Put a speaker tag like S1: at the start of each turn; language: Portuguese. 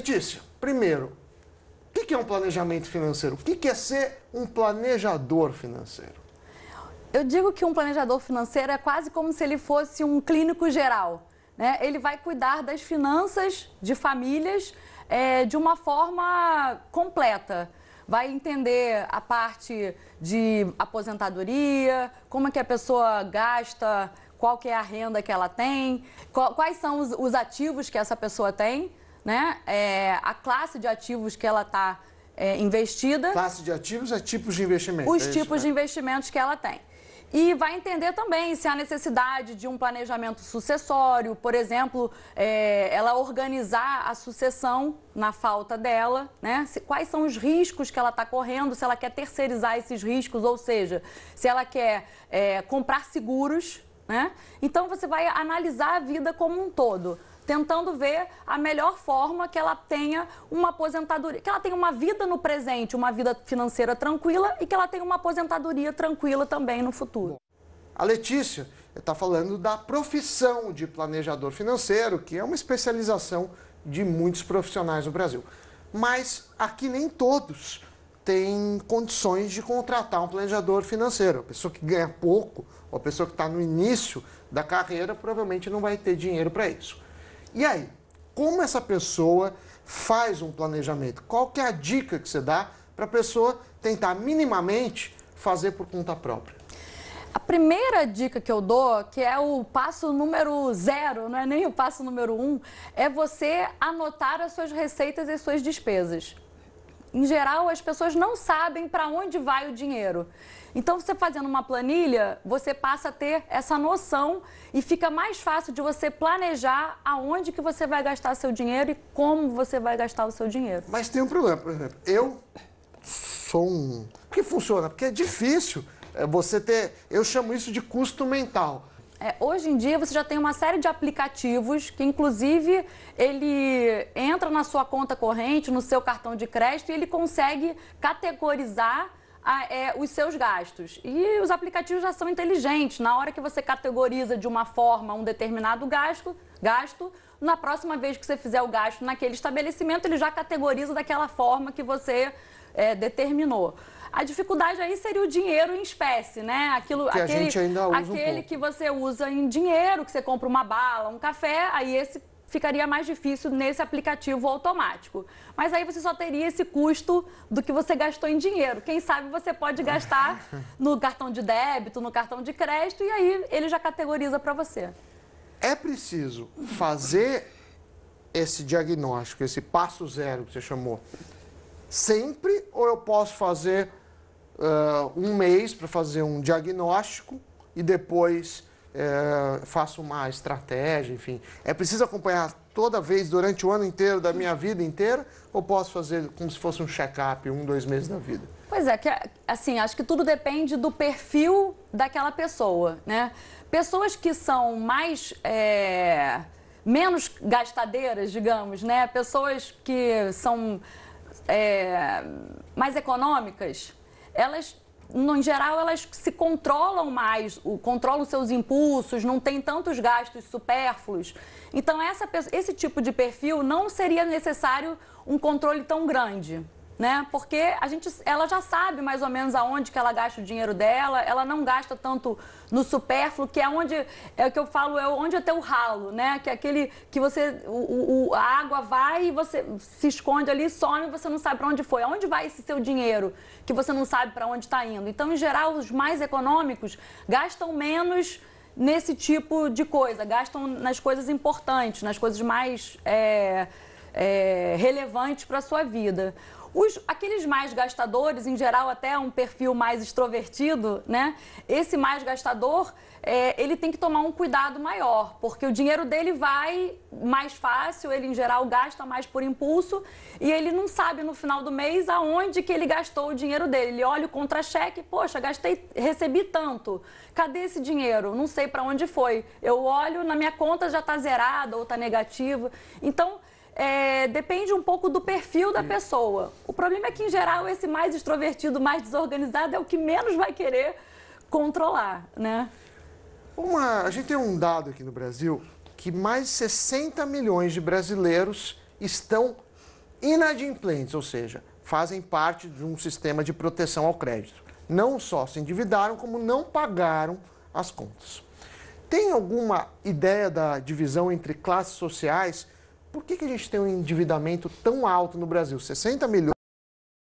S1: Letícia, primeiro, o que é um planejamento financeiro? O que é ser um planejador financeiro?
S2: Eu digo que um planejador financeiro é quase como se ele fosse um clínico geral. Né? Ele vai cuidar das finanças de famílias é, de uma forma completa vai entender a parte de aposentadoria, como é que a pessoa gasta, qual que é a renda que ela tem, quais são os, ativos que essa pessoa tem né, é, a classe de ativos que ela está é, investida. Classe
S1: de ativos é tipos de investimentos Os é tipos
S2: né? de investimentos que ela tem. E vai entender também se há necessidade de um planejamento sucessório, por exemplo, é, ela organizar a sucessão na falta dela, né? Se, quais são os riscos que ela está correndo, se ela quer terceirizar esses riscos, ou seja, se ela quer é, comprar seguros, né? Então você vai analisar a vida como um todo tentando ver a melhor forma que ela tenha uma aposentadoria, que ela tenha uma vida no presente, uma vida financeira tranquila e que ela tenha uma aposentadoria tranquila também no futuro.
S1: A Letícia está falando da profissão de planejador financeiro, que é uma especialização de muitos profissionais no Brasil. Mas aqui nem todos têm condições de contratar um planejador financeiro. A pessoa que ganha pouco, ou a pessoa que está no início da carreira, provavelmente não vai ter dinheiro para isso. E aí, como essa pessoa faz um planejamento? Qual que é a dica que você dá para a pessoa tentar minimamente fazer por conta própria?
S2: A primeira dica que eu dou, que é o passo número zero, não é nem o passo número um, é você anotar as suas receitas e suas despesas em geral, as pessoas não sabem para onde vai o dinheiro. Então, você fazendo uma planilha, você passa a ter essa noção e fica mais fácil de você planejar aonde que você vai gastar seu dinheiro e como você vai gastar o seu dinheiro. Mas
S1: tem um problema, por exemplo, eu sou um... que funciona? Porque é difícil é, você ter... Eu chamo isso de custo mental.
S2: É, hoje em dia você já tem uma série de aplicativos que, inclusive, ele entra na sua conta corrente, no seu cartão de crédito e ele consegue categorizar a, é, os seus gastos. E os aplicativos já são inteligentes. Na hora que você categoriza de uma forma um determinado gasto, gasto na próxima vez que você fizer o gasto naquele estabelecimento, ele já categoriza daquela forma que você é, determinou. A dificuldade aí seria o dinheiro em espécie, né? Aquilo, que aquele, a gente ainda usa aquele um que você usa em dinheiro, que você compra uma bala, um café, aí esse ficaria mais difícil nesse aplicativo automático. Mas aí você só teria esse custo do que você gastou em dinheiro. Quem sabe você pode gastar no cartão de débito, no cartão de crédito, e aí ele já categoriza para você.
S1: É preciso fazer esse diagnóstico, esse passo zero que você chamou, sempre ou eu posso fazer uh, um mês para fazer um diagnóstico e depois é, faço uma estratégia, enfim. É preciso acompanhar toda vez, durante o ano inteiro, da minha vida inteira, ou posso fazer como se fosse um check-up, um, dois meses da vida?
S2: Pois é, que, é, assim, acho que tudo depende do perfil daquela pessoa, né? Pessoas que são mais. É, menos gastadeiras, digamos, né? Pessoas que são é, mais econômicas, elas no, em geral, elas se controlam mais, o, controlam seus impulsos, não tem tantos gastos supérfluos. Então, essa, esse tipo de perfil não seria necessário um controle tão grande né? Porque a gente, ela já sabe mais ou menos aonde que ela gasta o dinheiro dela, ela não gasta tanto no supérfluo, que é onde é o que eu falo, é onde até o ralo, né? Que é aquele que você o, o, a água vai e você se esconde ali, some, e você não sabe para onde foi. Aonde vai esse seu dinheiro que você não sabe para onde está indo? Então, em geral, os mais econômicos gastam menos nesse tipo de coisa, gastam nas coisas importantes, nas coisas mais é, é, relevantes para a sua vida. Os, aqueles mais gastadores, em geral, até um perfil mais extrovertido, né? Esse mais gastador, é, ele tem que tomar um cuidado maior, porque o dinheiro dele vai mais fácil, ele, em geral, gasta mais por impulso e ele não sabe no final do mês aonde que ele gastou o dinheiro dele. Ele olha o contra-cheque, poxa, gastei, recebi tanto. Cadê esse dinheiro? Não sei para onde foi. Eu olho, na minha conta já está zerada ou está negativa. Então, é, depende um pouco do perfil da pessoa. O problema é que, em geral, esse mais extrovertido, mais desorganizado é o que menos vai querer controlar, né?
S1: Uma, a gente tem um dado aqui no Brasil que mais de 60 milhões de brasileiros estão inadimplentes, ou seja, fazem parte de um sistema de proteção ao crédito. Não só se endividaram, como não pagaram as contas. Tem alguma ideia da divisão entre classes sociais por que, que a gente tem um endividamento tão alto no Brasil? 60 milhões.